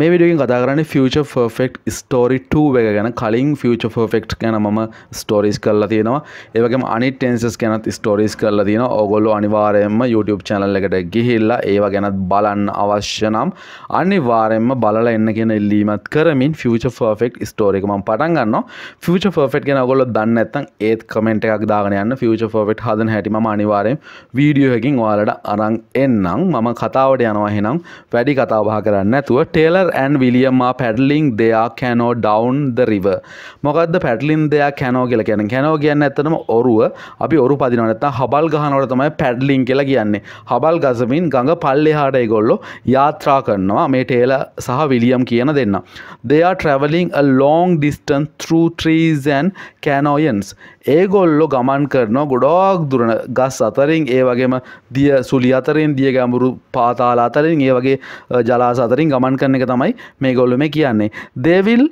මේ විඩියෙන් කතා කරන්නේ ෆියච ෆෙක්් ස්ටෝරි 2 එක ගැන කලින් ෆියච ෆෙක්් ගැන ම ස්ටෝරිස් කරලා තියෙනවා ඒවගේම අනිටන්සස් ගැනත් ස්ටෝරිස් කරලා තියෙන ඔගොල්ලො අනිවාරයෙන්ම YouTube චැනල් එකට ගිහිල්ලා ඒවා ගැනත් බලන්න අවශ්‍ය නම් අනිවාරෙන්ම බලලා එන්න කියෙන ඉල්ලීමත් කරමින් ෆියච ෆෙක්් ස්ටෝරිකම පටන් ගන්න ෆියච ෆෙක්් ගෙන ගොල දන්න ඇත්තන් ඒත් කමෙන්ට් එකක් දාගනයන්න ෆියච ෆෙක්් හදන හැටිම අනිවාරයෙන් වීඩියෝ හැකින් ඔයාලට අරං එන්නම් මම කතාවට යනවා හෙනම් වැඩි කතාවහ කරන්න ඇතුව ටේල Turner and William are paddling their canoe down the river. මොකද්ද paddling their canoe කියලා කියන්නේ? canoe කියන්නේ ඇත්තටම ඔරුව. අපි ඔරු පදිනවා නැත්නම් හබල් ගහනවට තමයි paddling කියලා කියන්නේ. හබල් ගසමින් ගඟ පල්ලෙහාට ඒගොල්ලෝ යාත්‍රා කරනවා මේ ටේලර් සහ විලියම් කියන දෙන්න. They are traveling a long distance through trees and canyons. ඒගොල්ලෝ ගමන් කරනවා ගොඩක් දුරන ගස් අතරින් ඒ වගේම දිය සුලි අතරින් දිය ගැඹුරු පාතාල අතරින් ඒ වගේ ජලාස අතරින් ගමන් කරන එක තමයි මේ ගොල්ලොම කියන්නේ. දේවිල්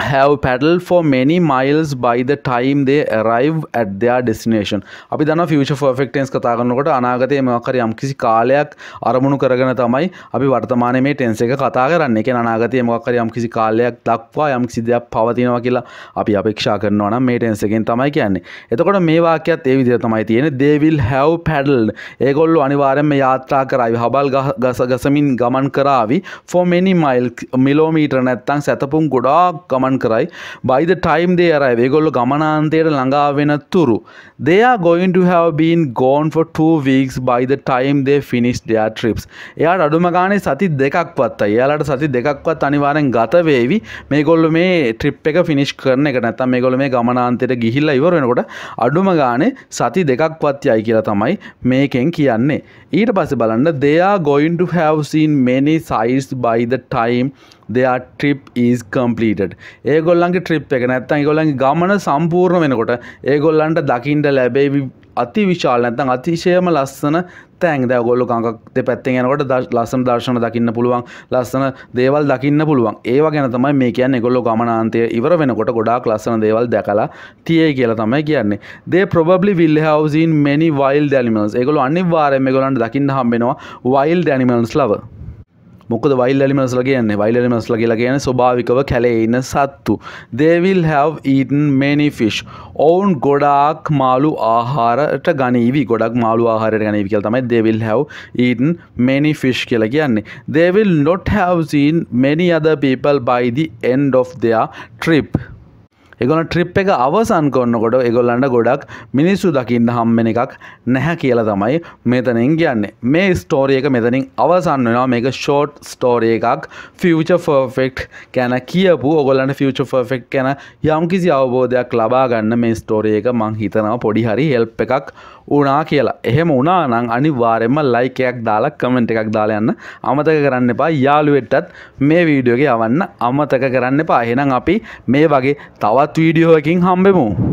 have paddled for many miles by the time they arrive at their destination. අපි දන්න future perfect tense කතා කරනකොට අනාගතයේ මොකක් හරි යම්කිසි කාලයක් අරමුණු කරගෙන තමයි අපි වර්තමානයේ මේ tense එක කතා කරන්නේ. ඒ කියන්නේ අනාගතයේ මොකක් හරි යම්කිසි කාලයක් දක්වා යම්කිසි දෙයක් පවතිනවා කියලා අපි අපේක්ෂා කරනවා නම් මේ tense එකෙන් තමයි කියන්නේ. එතකොට මේ වාක්‍යයත් ඒ විදිහට තමයි තියෙන්නේ. they will have paddled. ඒගොල්ලෝ අනිවාර්යයෙන්ම යාත්‍රා කරાવી. හබල් ගස ගසමින් ගමන් කරાવી for many mile kilometer නැත්තම් සතපුම් ගොඩාක් ගමන් ගමන් කරයි බයිද ටයිම් දේ අරයි ඒගොල්ලු ගමනාන්තයට ළඟා වෙන තුරු they going to have been gone for two weeks by the time they finish their trips එයාට අඩුම ගානේ සති දෙකක්වත් එයාලට සති දෙකක්වත් අනිවාරෙන් ගත වේවි මේගොල්ලු මේ ට්‍රිප් එක ෆිනිෂ් කරන එක නැත්තම් මේගොල්ලු මේ ගමනාන්තයට ගිහිල්ලා ඉවර වෙනකොට අඩුම ගානේ සති දෙකක්වත් යයි කියලා තමයි මේකෙන් කියන්නේ ඊට පස්සේ බලන්න they are going to have seen many sights by the time they trip is completed ඒගොල්ලන්ගේ ට්‍රිප් එක නැත්තන් ඒගොල්ලන්ගේ ගමන සම්පූර්ණ වෙනකොට ඒගොල්ලන්ට දකිින්ට ලැබේවි අති විශාල නැතන් අතිශයම ලස්සන තැන් දැ ගොල්ල කක් පැත්තෙන් යනකොට ලස්සන දර්ශන දකින්න පුළුවන් ලස්සන දේවල් දකින්න පුළුවන් ඒවා ගැන තමයි මේ කියන්න ගොල්ලො ගමනාන්තය ඉවර වෙනකොට ගොඩාක් ලස්සන දේවල් දැකලා තියයි කියලා තමයි කියන්නේ දේ ප්‍රබලි විල් හවසින් මනි වයිල් දැනිමල්ස් එකගොල අනිවාරයම ගොලන්ට දකින්න හම්බෙනවා වයිල් දැනිමල්ස් ලව මොකද වයිල් ඇලිමස්ල කියන්නේ වයිල් ඇලිමස්ල කියලා කියන ස්වභාවිකව කැලේ ඉන්න සත්තු. They will have eaten many fish. ඔවුන් ගොඩාක් මාළු ආහාරට ගනීවි. ගොඩක් මාළු ආහාරයට ගනීවි කියලා තමයි they will have eaten many fish කියලා කියන්නේ. They will not have seen many other people by the end of their trip. ඒගොල්ලන් ට්‍රිප් එක අවසන් කරනකොට ඒගොල්ලන්ට ගොඩක් මිනිස්සු දකින්න හම්බෙන එකක් නැහැ කියලා තමයි මෙතනින් කියන්නේ. මේ ස්ටෝරි එක මෙතනින් අවසන් වෙනවා. මේක ෂෝට් ස්ටෝරි එකක්. ෆියුචර් පර්ෆෙක්ට් ගැන කියපු ඔයගොල්ලන්ට ෆියුචර් පර්ෆෙක්ට් ගැන යම්කිසි අවබෝධයක් ලබා ගන්න මේ ස්ටෝරි එක මං හිතනවා පොඩි හරි හෙල්ප් එකක් වුණා කියලා. එහෙම වුණා නම් අනිවාර්යයෙන්ම ලයික් එකක් දාලා කමෙන්ට් එකක් දාලා යන්න අමතක කරන්න එපා. යාළුවෙට්ටත් මේ වීඩියෝ එක යවන්න අමතක කරන්න එපා. එහෙනම් අපි මේ වගේ තවත් තවත් වීඩියෝ එකින් හම්බෙමු